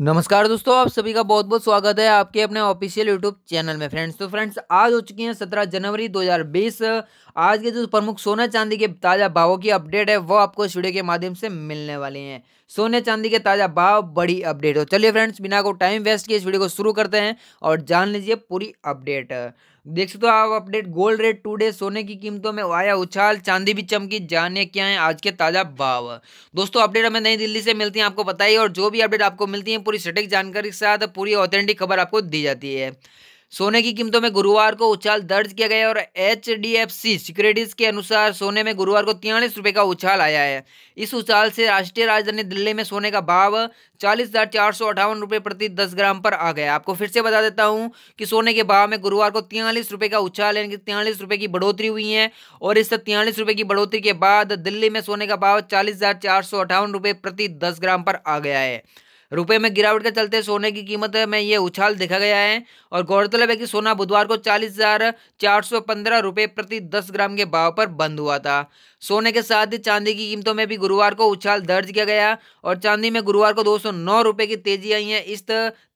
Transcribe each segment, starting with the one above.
नमस्कार दोस्तों आप सभी का बहुत बहुत स्वागत है आपके अपने ऑफिशियल यूट्यूब चैनल में फ्रेंड्स तो फ्रेंड्स आज हो चुकी हैं सत्रह जनवरी 2020 आज के जो प्रमुख सोना चांदी के ताज़ा भावों की अपडेट है वो आपको इस वीडियो के माध्यम से मिलने वाली हैं सोने चांदी के ताज़ा भाव बड़ी अपडेट हो चलिए फ्रेंड्स बिना को टाइम वेस्ट किए इस वीडियो को शुरू करते हैं और जान लीजिए पूरी अपडेट देख सकते हो आप अपडेट गोल्ड रेट डे सोने की कीमतों में आया उछाल चांदी भी चमकी जाने क्या है आज के ताज़ा भाव दोस्तों अपडेट हमें नई दिल्ली से मिलती है आपको बताइए और जो भी अपडेट आपको मिलती है पूरी सटीक जानकारी के साथ पूरी ऑथेंटिक खबर आपको दी जाती है सोने की कीमतों में गुरुवार को उछाल दर्ज किया गया और H D F C securities के अनुसार सोने में गुरुवार को तिरालीस रुपये का उछाल आया है इस उछाल से राष्ट्रीय राजधानी दिल्ली में सोने का भाव चालीस हज़ार चार सौ अठावन रुपये प्रति दस ग्राम पर आ गया आपको फिर से बता देता हूँ कि सोने के भाव में गुरुवार को तिरालीस रुपये का उछाल यानी कि तिरालीस रुपये की बढ़ोतरी हुई है और इस तिरालीस रुपये की बढ़ोतरी के बाद दिल्ली में सोने का भाव चालीस हज़ार चार सौ अठावन रुपये प्रति दस ग्राम पर आ गया है रुपए में गिरावट के चलते सोने की कीमत में ये उछाल देखा गया है और गौरतलब है कि सोना बुधवार को चालीस हजार चार सौ पंद्रह रुपये प्रति दस ग्राम के भाव पर बंद हुआ था सोने के साथ ही चांदी की कीमतों में भी गुरुवार को उछाल दर्ज किया गया और चांदी में गुरुवार को दो सौ नौ रुपये की तेजी आई है इस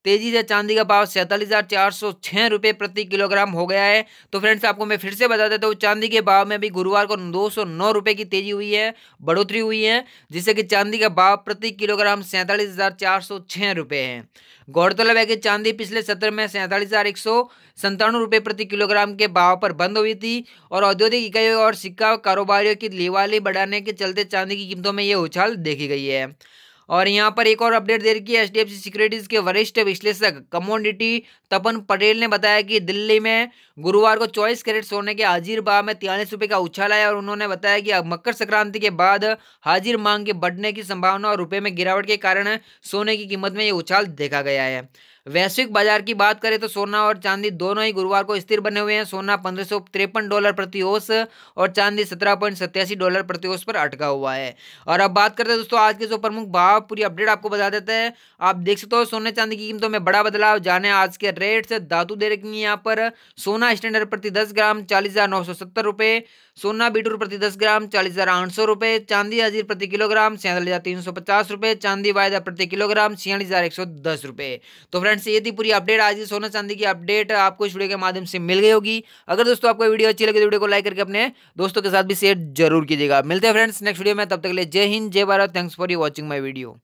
तेजी से चांदी का भाव सैंतालीस हज़ार चार सौ छह रुपए प्रति किलोग्राम हो गया है तो फ्रेंड्स आपको मैं फिर से बता देता हूँ चांदी के भाव में भी गुरुवार को दो सौ नौ रुपये की तेजी हुई है बढ़ोतरी हुई है जिससे कि चांदी का भाव प्रति किलोग्राम सैंतालीस हज़ार चार सौ छह रुपए है गौरतलब है कि चांदी पिछले सत्र में सैंतालीस हज़ार एक सौ संतानवे रुपये प्रति किलोग्राम के भाव पर बंद हुई थी और औद्योगिक इकाइयों और सिक्का कारोबारियों की लेवाली बढ़ाने के चलते चांदी की कीमतों में ये उछाल देखी गई है और यहाँ पर एक और अपडेट दे रखी है एच सिक्योरिटीज के वरिष्ठ विश्लेषक कमोडिटी तपन पटेल ने बताया कि दिल्ली में गुरुवार को चौबीस कैरेट सोने के हाजिर भाव में तिरालीस रुपये का उछाल आया और उन्होंने बताया कि मकर संक्रांति के बाद हाजिर मांग के बढ़ने की संभावना और रुपये में गिरावट के कारण सोने की कीमत में ये उछाल देखा गया है वैश्विक बाजार की बात करें तो सोना और चांदी दोनों ही गुरुवार को स्थिर बने हुए हैं सोना पंद्रह डॉलर प्रति ओस और चांदी सत्रह डॉलर प्रति ओस पर अटका हुआ है और अब बात करते हैं दोस्तों आज के जो प्रमुख भाव पूरी अपडेट आपको बता देते हैं आप देख सकते हो सोने चांदी की कीमतों में बड़ा बदलाव जाने आज के रेट से धातु दे रखेंगे यहाँ पर सोना स्टैंडर्ड प्रति दस ग्राम चालीस हजार नौ सौ सत्तर रुपये सोना बीटूर प्रति दस ग्राम चालीस हजार आठ सौ रुपये चांदी हजीर प्रति किलोग्राम सैंतालीस हजार तीन सौ पचास रुपये चांदी वायदा प्रति किलोग्राम छियालीस हजार एक सौ दस रुपये तो फिर फ्रेंड्स ये थी पूरी अपडेट आज की सोना चांदी की अपडेट आपको इस वीडियो के माध्यम से मिल गई होगी अगर दोस्तों आपको वीडियो अच्छी लगे तो वीडियो को लाइक करके अपने दोस्तों के साथ भी शेयर जरूर कीजिएगा मिलते हैं फ्रेंड्स नेक्स्ट वीडियो में तब तक के लिए जय हिंद जय Bharat thanks for you watching my video